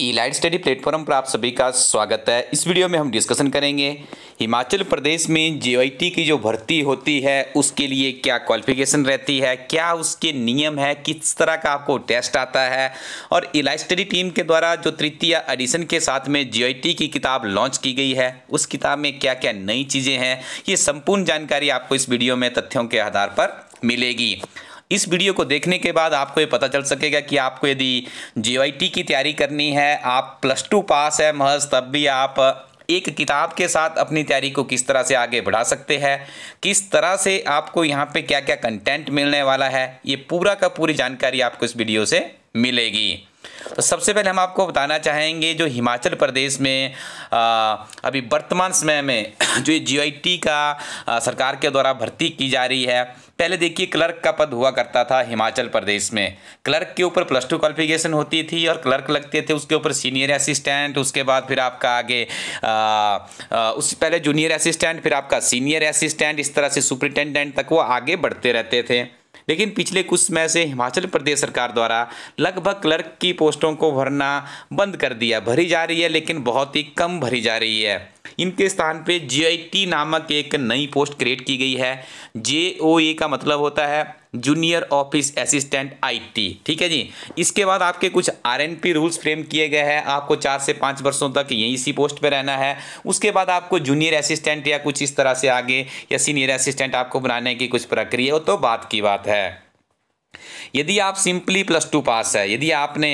ई light study platform पर आप सभी का स्वागत है इस वीडियो में हम डिस्कशन करेंगे हिमाचल प्रदेश में जे की जो भर्ती होती है उसके लिए क्या क्वालिफिकेशन रहती है क्या उसके नियम है किस तरह का आपको टेस्ट आता है और इलाइट स्टडी टीम के द्वारा जो तृतीय एडिशन के साथ में जे की किताब लॉन्च की गई है उस किताब में क्या क्या नई चीज़ें हैं ये संपूर्ण जानकारी आपको इस वीडियो में तथ्यों के आधार पर मिलेगी इस वीडियो को देखने के बाद आपको ये पता चल सकेगा कि आपको यदि जे की तैयारी करनी है आप प्लस टू पास है महज तब भी आप एक किताब के साथ अपनी तैयारी को किस तरह से आगे बढ़ा सकते हैं किस तरह से आपको यहाँ पे क्या क्या कंटेंट मिलने वाला है ये पूरा का पूरी जानकारी आपको इस वीडियो से मिलेगी तो सबसे पहले हम आपको बताना चाहेंगे जो हिमाचल प्रदेश में आ, अभी वर्तमान समय में जो ये टी का आ, सरकार के द्वारा भर्ती की जा रही है पहले देखिए क्लर्क का पद हुआ करता था हिमाचल प्रदेश में क्लर्क के ऊपर प्लस टू क्वालिफिकेशन होती थी और क्लर्क लगते थे उसके ऊपर सीनियर असिस्टेंट उसके बाद फिर आपका आगे उससे उस पहले जूनियर असिस्टेंट फिर आपका सीनियर असिस्टेंट इस तरह से सुपरिटेंडेंट तक वो आगे बढ़ते रहते थे लेकिन पिछले कुछ समय से हिमाचल प्रदेश सरकार द्वारा लगभग क्लर्क की पोस्टों को भरना बंद कर दिया भरी जा रही है लेकिन बहुत ही कम भरी जा रही है इनके स्थान पे जे नामक एक नई पोस्ट क्रिएट की गई है जे का मतलब होता है जूनियर ऑफिस असिस्टेंट आईटी ठीक है जी इसके बाद आपके कुछ आरएनपी रूल्स फ्रेम किए गए हैं आपको चार से पाँच वर्षों तक यहीं इसी पोस्ट पर रहना है उसके बाद आपको जूनियर असिस्टेंट या कुछ इस तरह से आगे या सीनियर असिस्टेंट आपको बनाने की कुछ प्रक्रिया हो तो बात की बात है यदि आप सिंपली प्लस टू पास है यदि आपने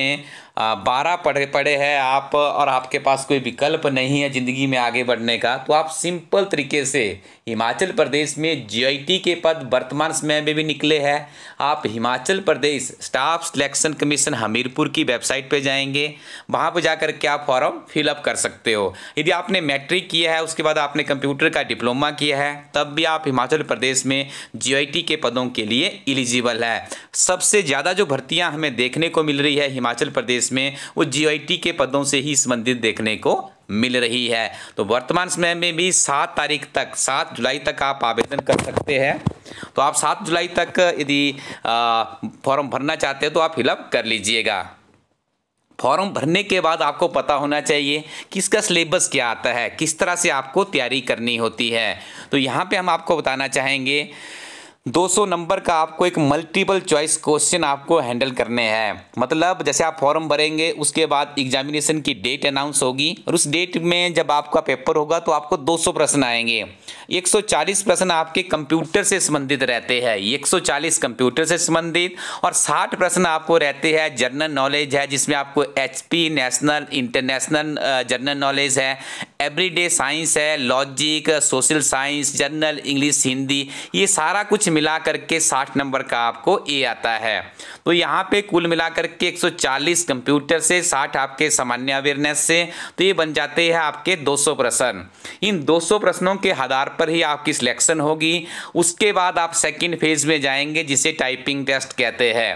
बारह पढ़े पढ़े हैं आप और आपके पास कोई विकल्प नहीं है ज़िंदगी में आगे बढ़ने का तो आप सिंपल तरीके से हिमाचल प्रदेश में जीआईटी के पद वर्तमान समय में भी निकले हैं आप Himachal Pradesh staff selection commission Hamirpur की वेबसाइट पर जाएंगे वहाँ पर जाकर के आप फॉर्म फिलअप कर सकते हो यदि आपने मैट्रिक किया है उसके बाद आपने कंप्यूटर का डिप्लोमा किया है तब भी आप हिमाचल प्रदेश में जी के पदों के लिए इलिजिबल है सबसे ज़्यादा जो भर्तियाँ हमें देखने को मिल रही है हिमाचल प्रदेश केस में वो जीआईटी के पदों से ही संबंधित देखने को मिल रही है तो वर्तमान समय में भी सात तारीख तक सात जुलाई तक आप आवेदन कर सकते हैं तो आप सात जुलाई तक यदि फॉर्म भरना चाहते हैं तो आप फिलअप कर लीजिएगा फॉर्म भरने के बाद आपको पता होना चाहिए किसका सिलेबस क्या आता है किस तरह से आपको तैयारी करनी होती है तो यहाँ पे हम आपको बताना चाहेंगे 200 नंबर का आपको एक मल्टीपल चॉइस क्वेश्चन आपको हैंडल करने हैं मतलब जैसे आप फॉर्म भरेंगे उसके बाद एग्जामिनेशन की डेट अनाउंस होगी और उस डेट में जब आपका पेपर होगा तो आपको 200 प्रश्न आएंगे 140 प्रश्न आपके कंप्यूटर से संबंधित रहते हैं 140 कंप्यूटर से संबंधित और 60 प्रश्न आपको रहते हैं जनरल नॉलेज है जिसमें आपको एच नेशनल इंटरनेशनल जनरल नॉलेज है एवरीडे साइंस है logic social science general English Hindi ये सारा कुछ मिला करके साठ नंबर का आपको ए आता है तो यहाँ पे कुल मिलाकर के 140 कंप्यूटर से 60 आपके सामान्य अवेयरनेस से तो ये बन जाते हैं आपके 200 प्रश्न इन 200 प्रश्नों के आधार पर ही आपकी सिलेक्शन होगी उसके बाद आप सेकेंड फेज में जाएंगे जिसे टाइपिंग टेस्ट कहते हैं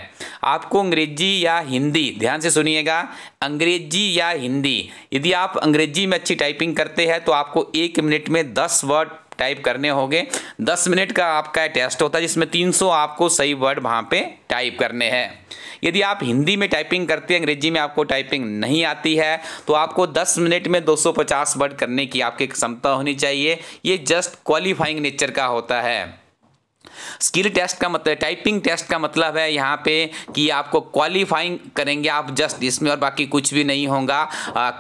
आपको अंग्रेजी या हिंदी ध्यान से सुनिएगा अंग्रेजी या हिंदी यदि आप अंग्रेजी में अच्छी टाइपिंग करते हैं तो आपको एक मिनट में दस वर्ड टाइप करने होंगे दस मिनट का आपका टेस्ट होता है जिसमें तीन सौ आपको सही वर्ड वहाँ पे टाइप करने हैं यदि आप हिंदी में टाइपिंग करते हैं अंग्रेजी में आपको टाइपिंग नहीं आती है तो आपको 10 मिनट में 250 वर्ड करने की आपकी क्षमता होनी चाहिए ये जस्ट क्वालिफाइंग नेचर का होता है स्किल टेस्ट का मतलब टाइपिंग टेस्ट का मतलब है यहाँ पे कि आपको क्वालिफाइंग करेंगे आप जस्ट इसमें और बाकी कुछ भी नहीं होगा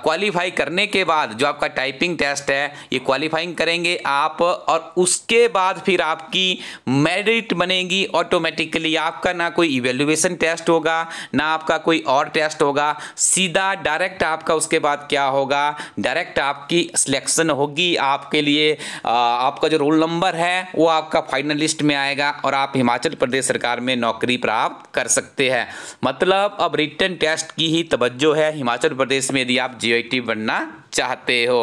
क्वालिफाई करने के बाद जो आपका टाइपिंग टेस्ट है ये क्वालिफाइंग करेंगे आप और उसके बाद फिर आपकी मेरिट बनेगी ऑटोमेटिकली आपका ना कोई इवेल्युएसन टेस्ट होगा ना आपका कोई और टेस्ट होगा सीधा डायरेक्ट आपका उसके बाद क्या होगा डायरेक्ट आपकी सिलेक्शन होगी आपके लिए आपका जो रोल नंबर है वो आपका फाइनलिस्ट में आएगा जाएगा और आप हिमाचल प्रदेश सरकार में नौकरी प्राप्त कर सकते हैं मतलब अब रिटर्न टेस्ट की ही तवज्जो है हिमाचल प्रदेश में यदि आप जी बनना चाहते हो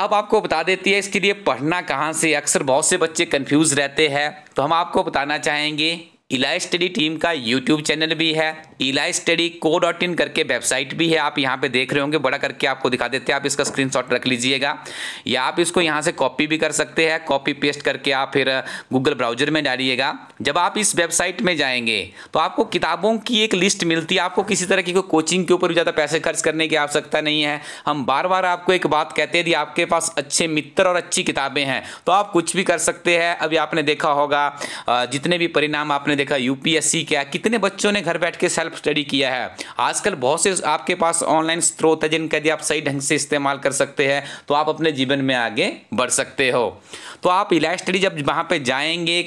अब आपको बता देती है इसके लिए पढ़ना कहाँ से अक्सर बहुत से बच्चे कंफ्यूज रहते हैं तो हम आपको बताना चाहेंगे इला स्टडी टीम का यूट्यूब चैनल भी है इलाई स्टडी को डॉट इन करके वेबसाइट भी है आप यहाँ पे देख रहे होंगे बड़ा करके आपको दिखा देते हैं आप इसका स्क्रीनशॉट रख लीजिएगा या आप इसको यहाँ से कॉपी भी कर सकते हैं कॉपी पेस्ट करके आप फिर गूगल ब्राउजर में डालिएगा जब आप इस वेबसाइट में जाएंगे तो आपको किताबों की एक लिस्ट मिलती है आपको किसी तरह की कोई कोचिंग के ऊपर भी ज़्यादा पैसे खर्च करने की आवश्यकता नहीं है हम बार बार आपको एक बात कहते हैं कि आपके पास अच्छे मित्र और अच्छी किताबें हैं तो आप कुछ भी कर सकते हैं अभी आपने देखा होगा जितने भी परिणाम आपने देखा यूपीएससी क्या है कितने बच्चों ने घर बैठ के सेल्फ स्टडी किया है आजकल बहुत से आपके पास ऑनलाइन स्रोत है जिनका यदि आप सही ढंग से इस्तेमाल कर सकते हैं तो आप अपने जीवन में आगे बढ़ सकते हो तो आप इलाइ स्टडी जब वहाँ पर जाएंगे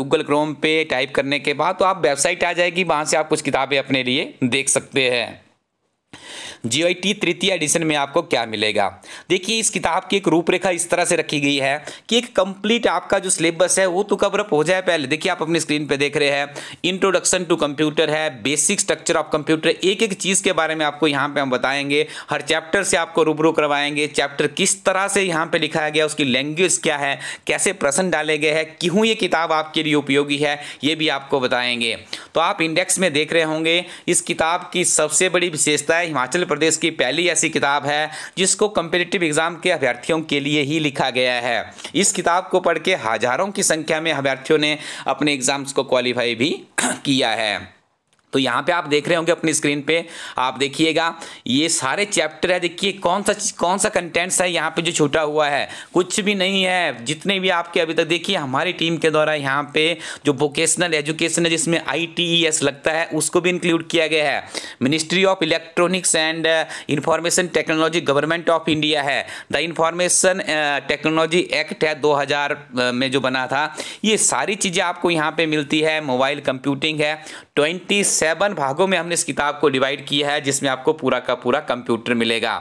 गूगल क्रोम पे टाइप करने के बाद तो आप वेबसाइट आ जाएगी वहाँ से आप कुछ किताबें अपने लिए देख सकते हैं जी तृतीय एडिशन में आपको क्या मिलेगा देखिए इस किताब की एक रूपरेखा इस तरह से रखी गई है कि एक कंप्लीट आपका जो सिलेबस है वो तो कवर अप हो जाए पहले देखिए आप अपनी स्क्रीन पर देख रहे हैं इंट्रोडक्शन टू कंप्यूटर है बेसिक स्ट्रक्चर ऑफ कंप्यूटर एक एक चीज़ के बारे में आपको यहाँ पे हम बताएंगे हर चैप्टर से आपको रूबरू करवाएंगे चैप्टर किस तरह से यहाँ पे लिखाया गया उसकी लैंग्वेज क्या है कैसे प्रश्न डाले गए हैं क्यों ये किताब आपके लिए उपयोगी है ये भी आपको बताएंगे तो आप इंडेक्स में देख रहे होंगे इस किताब की सबसे बड़ी विशेषता है हिमाचल प्रदेश की पहली ऐसी किताब है जिसको कंपिटेटिव एग्जाम के अभ्यर्थियों के लिए ही लिखा गया है इस किताब को पढ़ के हजारों की संख्या में अभ्यर्थियों ने अपने एग्जाम्स को क्वालिफाई भी किया है तो यहाँ पे आप देख रहे होंगे अपनी स्क्रीन पे आप देखिएगा ये सारे चैप्टर है देखिए कौन सा कौन सा कंटेंट्स है यहाँ पे जो छूटा हुआ है कुछ भी नहीं है जितने भी आपके अभी तक देखिए हमारी टीम के द्वारा यहाँ पे जो वोकेशनल एजुकेशन है जिसमें आई e लगता है उसको भी इंक्लूड किया गया है ministry of electronics and information technology government of India है द इंफॉर्मेशन टेक्नोलॉजी एक्ट है दो uh, में जो बना था ये सारी चीज़ें आपको यहाँ पर मिलती है मोबाइल कंप्यूटिंग है ट्वेंटी सेवन भागों में हमने इस किताब को डिवाइड किया है जिसमें आपको पूरा का पूरा कंप्यूटर मिलेगा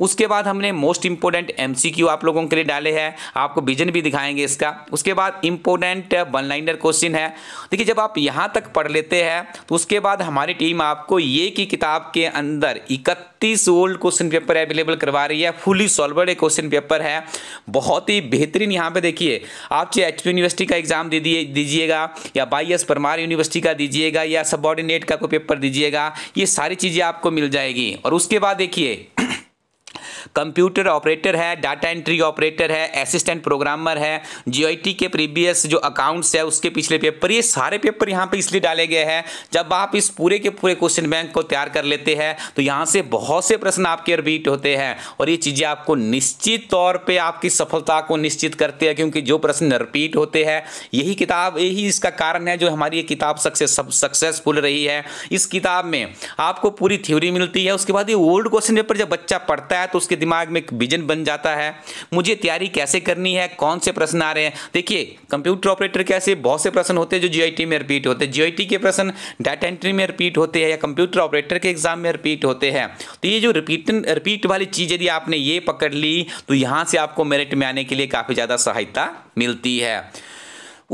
उसके बाद हमने मोस्ट इंपोर्टेंट एम आप लोगों के लिए डाले हैं आपको विजन भी दिखाएंगे इसका उसके बाद इंपोर्टेंट वन लाइनर क्वेश्चन है देखिए जब आप यहाँ तक पढ़ लेते हैं तो उसके बाद हमारी टीम आपको ये की किताब के अंदर इकतीस ओल्ड क्वेश्चन पेपर अवेलेबल करवा रही है फुली सॉल्वर्ड एक क्वेश्चन पेपर है बहुत ही बेहतरीन यहाँ पर देखिए आप चाहे एच यूनिवर्सिटी का एग्जाम दे दिए दीजिएगा या बाई एस परमार यूनिवर्सिटी का दीजिएगा या सबॉर्डिनेट का कोई पेपर दीजिएगा ये सारी चीज़ें आपको मिल जाएगी और उसके बाद देखिए कंप्यूटर ऑपरेटर है डाटा एंट्री ऑपरेटर है असिस्टेंट प्रोग्रामर है जीआईटी के प्रीवियस जो अकाउंट्स है उसके पिछले पेपर ये सारे पेपर यहाँ पे इसलिए डाले गए हैं जब आप इस पूरे के पूरे क्वेश्चन बैंक को तैयार कर लेते हैं तो यहाँ से बहुत से प्रश्न आपके रिपीट होते हैं और ये चीज़ें आपको निश्चित तौर पर आपकी सफलता को निश्चित करते हैं क्योंकि जो प्रश्न रिपीट होते हैं यही किताब यही इसका कारण है जो हमारी ये किताब सक्सेस सक्सेसफुल रही है इस किताब में आपको पूरी थ्योरी मिलती है उसके बाद ये ओल्ड क्वेश्चन पेपर जब बच्चा पढ़ता है तो उसके उसके दिमाग में एक विजन बन जाता है मुझे तैयारी कैसे करनी है कौन से प्रश्न आ रहे हैं देखिए कंप्यूटर ऑपरेटर कैसे बहुत से प्रश्न होते हैं जो जीआईटी में रिपीट होते हैं जीआईटी के प्रश्न डाटा एंट्री में रिपीट होते हैं या कंप्यूटर ऑपरेटर के एग्जाम में रिपीट होते हैं तो ये जो रिपीट रिपीट वाली चीज़ यदि आपने ये पकड़ ली तो यहाँ से आपको मेरिट में आने के लिए काफ़ी ज़्यादा सहायता मिलती है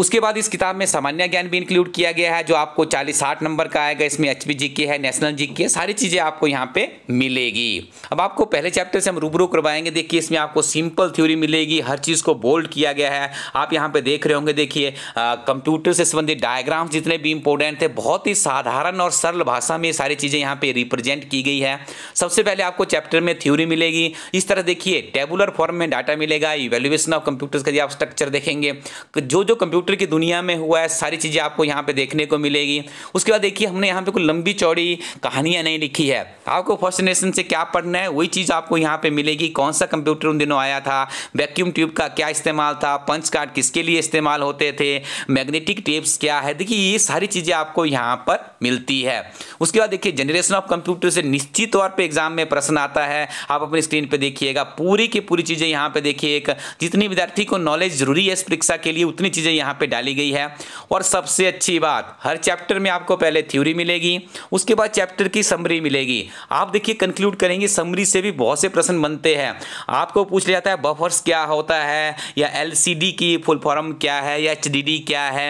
उसके बाद इस किताब में सामान्य ज्ञान भी इंक्लूड किया गया है जो आपको चालीस साठ नंबर का आएगा इसमें एच पी है नेशनल जी है सारी चीज़ें आपको यहाँ पे मिलेगी अब आपको पहले चैप्टर से हम रूबरू करवाएंगे देखिए इसमें आपको सिंपल थ्योरी मिलेगी हर चीज़ को बोल्ड किया गया है आप यहाँ पे देख रहे होंगे देखिए कंप्यूटर से संबंधित डायग्राम्स जितने भी इंपॉर्टेंट थे बहुत ही साधारण और सरल भाषा में सारी चीज़ें यहाँ पे रिप्रेजेंट की गई है सबसे पहले आपको चैप्टर में थ्योरी मिलेगी इस तरह देखिए टेबुलर फॉर्म में डाटा मिलेगा इवेल्युएशन ऑफ कंप्यूटर्स का आप स्ट्रक्चर देखेंगे जो जो कंप्यूटर कंप्यूटर की दुनिया में हुआ है सारी चीज़ें आपको यहाँ पे देखने को मिलेगी उसके बाद देखिए हमने यहाँ पे कोई लंबी चौड़ी कहानियाँ नहीं लिखी है आपको फर्स्ट से क्या पढ़ना है वही चीज़ आपको यहाँ पर मिलेगी कौन सा कंप्यूटर उन दिनों आया था वैक्यूम ट्यूब का क्या इस्तेमाल था पंच कार्ड किसके लिए इस्तेमाल होते थे मैग्नेटिक टेप्स क्या है देखिए ये सारी चीज़ें आपको यहाँ पर मिलती है उसके बाद देखिए जनरेशन ऑफ कंप्यूटर से निश्चित तौर पर एग्जाम में प्रश्न आता है आप अपनी स्क्रीन पर देखिएगा पूरी की पूरी चीज़ें यहाँ पर देखिए एक जितनी विद्यार्थी को नॉलेज जरूरी है इस परीक्षा के लिए उतनी चीज़ें यहाँ यहाँ पे डाली गई है और सबसे अच्छी बात हर चैप्टर में आपको पहले थ्योरी मिलेगी उसके बाद चैप्टर की समरी मिलेगी आप देखिए कंक्लूड करेंगे समरी से भी बहुत से प्रश्न बनते हैं आपको पूछ लिया जाता है बफर्स क्या होता है या एल की फुल फॉर्म क्या है या एच क्या है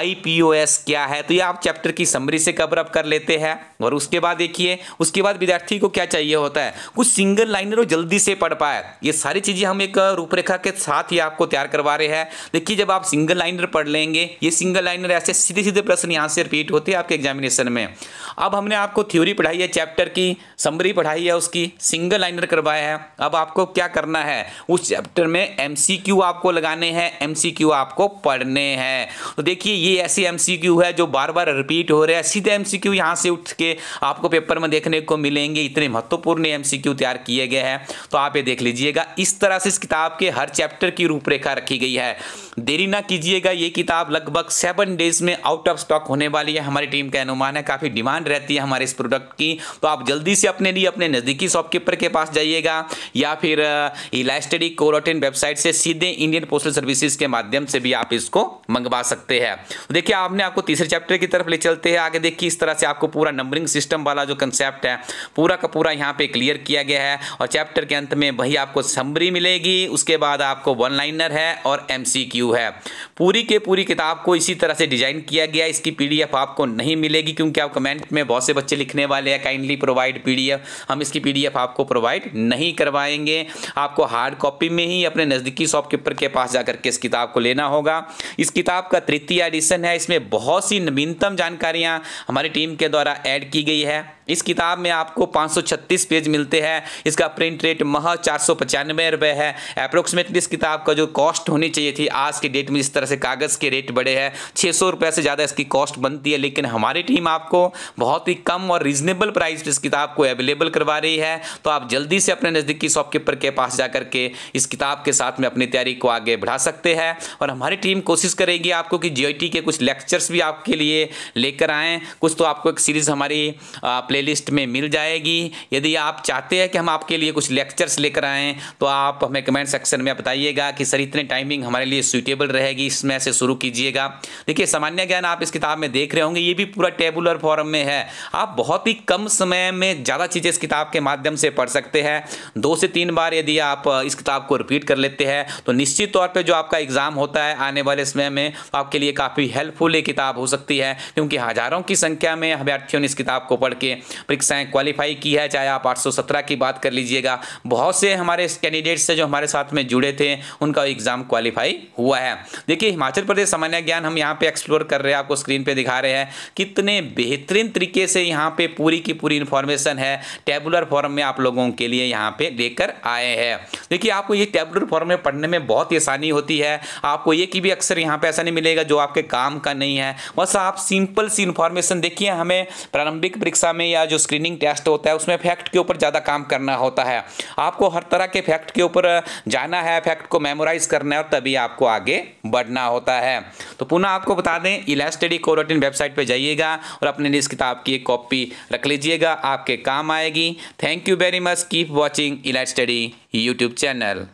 आई क्या है तो ये आप चैप्टर की समरी से कवर अप कर लेते हैं और उसके बाद देखिए उसके बाद विद्यार्थी को क्या चाहिए होता है कुछ सिंगल लाइनर और जल्दी से पढ़ पाए ये सारी चीज़ें हम एक रूपरेखा के साथ ही आपको तैयार करवा रहे हैं देखिए जब आप सिंगल लाइन लाइनर पढ़ लेंगे ये सिंगल लाइनर ऐसे सीधे सीधे प्रश्न यहाँ से रिपीट होते हैं आपके एग्जामिनेशन में अब हमने आपको थ्योरी पढ़ाई है चैप्टर की समरी पढ़ाई है उसकी सिंगल लाइनर करवाया है अब आपको क्या करना है उस चैप्टर में एम आपको लगाने हैं एम आपको पढ़ने हैं तो देखिए ये ऐसे एम है जो बार बार रिपीट हो रहे हैं सीधे एम सी से उठ के आपको पेपर में देखने को मिलेंगे इतने महत्वपूर्ण एम तैयार किए गए हैं तो आप ये देख लीजिएगा इस तरह से इस किताब के हर चैप्टर की रूपरेखा रखी गई है देरी ना कीजिएगा ये किताब लगभग सेवन डेज में आउट ऑफ स्टॉक होने वाली है हमारी टीम का अनुमान है काफ़ी डिमांड रहती है हमारे इस प्रोडक्ट की तो आप जल्दी से अपने लिए अपने नज़दीकी शॉपकीपर के पास जाइएगा या फिर इलास्टडी कोरोटिन वेबसाइट से सीधे इंडियन पोस्टल सर्विसेज के माध्यम से भी आप इसको मंगवा सकते हैं तो देखिए आपने आपको तीसरे चैप्टर की तरफ ले चलते हैं आगे देखिए इस तरह से आपको पूरा नंबरिंग सिस्टम वाला जो कंसेप्ट है पूरा का पूरा यहाँ पे क्लियर किया गया है और चैप्टर के अंत में वही आपको समरी मिलेगी उसके बाद आपको वन लाइनर है और एम सी क्यू व्यू है पूरी के पूरी किताब को इसी तरह से डिजाइन किया गया इसकी पीडीएफ आपको नहीं मिलेगी क्योंकि आप कमेंट में बहुत से बच्चे लिखने वाले हैं काइंडली प्रोवाइड पीडीएफ हम इसकी पीडीएफ आपको प्रोवाइड नहीं करवाएंगे आपको हार्ड कॉपी में ही अपने नज़दीकी शॉपकीपर के पास जाकर के इस किताब को लेना होगा इस किताब का तृतीय एडिशन है इसमें बहुत सी नवीनतम जानकारियां हमारी टीम के द्वारा ऐड की गई है इस किताब में आपको 536 पेज मिलते हैं इसका प्रिंट रेट मह चार सौ रुपये है अप्रोक्सीमेटली इस किताब का जो कॉस्ट होनी चाहिए थी आज के डेट में इस तरह से कागज़ के रेट बड़े हैं छः सौ रुपये से ज़्यादा इसकी कॉस्ट बनती है लेकिन हमारी टीम आपको बहुत ही कम और रीजनेबल प्राइस पर इस किताब को अवेलेबल करवा रही है तो आप जल्दी से अपने नज़दीकी शॉपकीपर के पास जा के इस किताब के साथ में अपनी तैयारी को आगे बढ़ा सकते हैं और हमारी टीम कोशिश करेगी आपको कि जी के कुछ लेक्चर्स भी आपके लिए लेकर आएँ कुछ तो आपको एक सीरीज़ हमारी प्लेलिस्ट में मिल जाएगी यदि आप चाहते हैं कि हम आपके लिए कुछ लेक्चर्स लेकर आएँ तो आप हमें कमेंट सेक्शन में बताइएगा कि सर इतने टाइमिंग हमारे लिए सुइटेबल रहेगी इसमें से शुरू कीजिएगा देखिए सामान्य ज्ञान आप इस किताब में देख रहे होंगे ये भी पूरा टेबुलर फॉर्म में है आप बहुत ही कम समय में ज़्यादा चीज़ें इस किताब के माध्यम से पढ़ सकते हैं दो से तीन बार यदि आप इस किताब को रिपीट कर लेते हैं तो निश्चित तौर पर जो आपका एग्ज़ाम होता है आने वाले समय में तो आपके लिए काफ़ी हेल्पफुल ये किताब हो सकती है क्योंकि हज़ारों की संख्या में अभ्यर्थियों ने इस किताब को पढ़ के परीक्षाएं क्वालिफाई की है चाहे आप 817 की बात कर लीजिएगा बहुत से हमारे कैंडिडेट्स से जो हमारे साथ में जुड़े थे उनका एग्ज़ाम क्वालिफाई हुआ है देखिए हिमाचल प्रदेश सामान्य ज्ञान हम यहाँ पे एक्सप्लोर कर रहे हैं आपको स्क्रीन पर दिखा रहे हैं कितने बेहतरीन तरीके से यहाँ पे पूरी की पूरी इंफॉर्मेशन है टेबुलर फॉर्म में आप लोगों के लिए यहाँ पे लेकर आए हैं देखिए आपको ये टेबुलर फॉर्म में पढ़ने में बहुत आसानी होती है आपको ये कि भी अक्सर यहाँ पे ऐसा नहीं मिलेगा जो आपके काम का नहीं है बस आप सिंपल सी इंफॉर्मेशन देखिए हमें प्रारंभिक परीक्षा में या जो स्क्रीनिंग टेस्ट होता है उसमें फैक्ट के ऊपर ज़्यादा काम करना होता है आपको हर तरह के फैक्ट के ऊपर जाना है फैक्ट को मेमोराइज करना है और तभी आपको आगे बढ़ना होता है तो पुनः आपको बता दें इलास्टडी कोरोटिन वेबसाइट पर जाइएगा और अपने इस किताब की एक कॉपी रख लीजिएगा आपके काम आएगी thank you very much keep watching Ila study YouTube channel